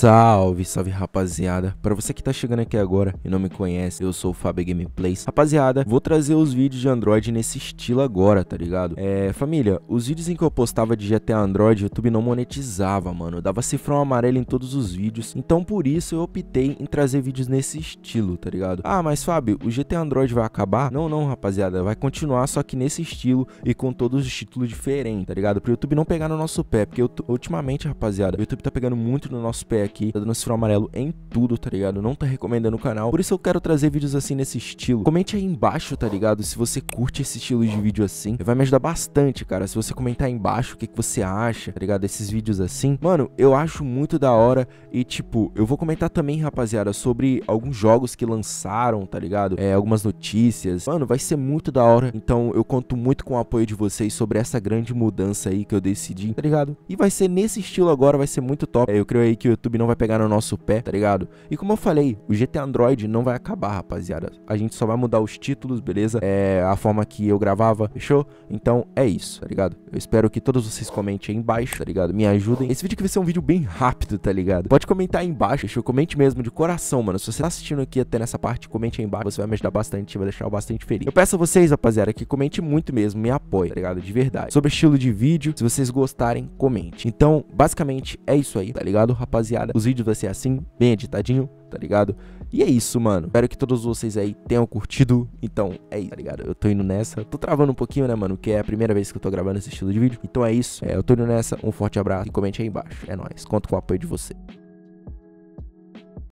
Salve, salve rapaziada. Para você que tá chegando aqui agora e não me conhece, eu sou o Fábio Gameplays. Rapaziada, vou trazer os vídeos de Android nesse estilo agora, tá ligado? É, família, os vídeos em que eu postava de GTA Android, o YouTube não monetizava, mano. dava cifrão amarelo em todos os vídeos. Então, por isso, eu optei em trazer vídeos nesse estilo, tá ligado? Ah, mas Fábio, o GTA Android vai acabar? Não, não, rapaziada. Vai continuar, só que nesse estilo e com todos os títulos diferentes, tá ligado? Pro YouTube não pegar no nosso pé, porque ultimamente, rapaziada, o YouTube tá pegando muito no nosso pé aqui, tá dando sinal amarelo em tudo, tá ligado? Não tá recomendando o canal, por isso eu quero trazer vídeos assim nesse estilo. Comente aí embaixo, tá ligado? Se você curte esse estilo de vídeo assim, vai me ajudar bastante, cara. Se você comentar aí embaixo o que, que você acha, tá ligado? Esses vídeos assim. Mano, eu acho muito da hora e, tipo, eu vou comentar também, rapaziada, sobre alguns jogos que lançaram, tá ligado? É, algumas notícias. Mano, vai ser muito da hora. Então, eu conto muito com o apoio de vocês sobre essa grande mudança aí que eu decidi, tá ligado? E vai ser nesse estilo agora, vai ser muito top. É, eu creio aí que o YouTube não vai pegar no nosso pé, tá ligado? E como eu falei, o GT Android não vai acabar, rapaziada. A gente só vai mudar os títulos, beleza? É a forma que eu gravava, fechou? Então é isso, tá ligado? Eu espero que todos vocês comentem aí embaixo, tá ligado? Me ajudem. Esse vídeo aqui vai ser um vídeo bem rápido, tá ligado? Pode comentar aí embaixo, fechou? Comente mesmo de coração, mano. Se você tá assistindo aqui até nessa parte, comente aí embaixo. Você vai me ajudar bastante, vai deixar eu bastante feliz. Eu peço a vocês, rapaziada, que comente muito mesmo, me apoie, tá ligado? De verdade. Sobre estilo de vídeo, se vocês gostarem, comente. Então, basicamente é isso aí, tá ligado, rapaziada? Os vídeos vai ser assim, bem editadinho, tá ligado? E é isso, mano. Espero que todos vocês aí tenham curtido. Então, é isso, tá ligado? Eu tô indo nessa. Tô travando um pouquinho, né, mano? Que é a primeira vez que eu tô gravando esse estilo de vídeo. Então é isso. É, eu tô indo nessa. Um forte abraço e comente aí embaixo. É nóis. Conto com o apoio de vocês.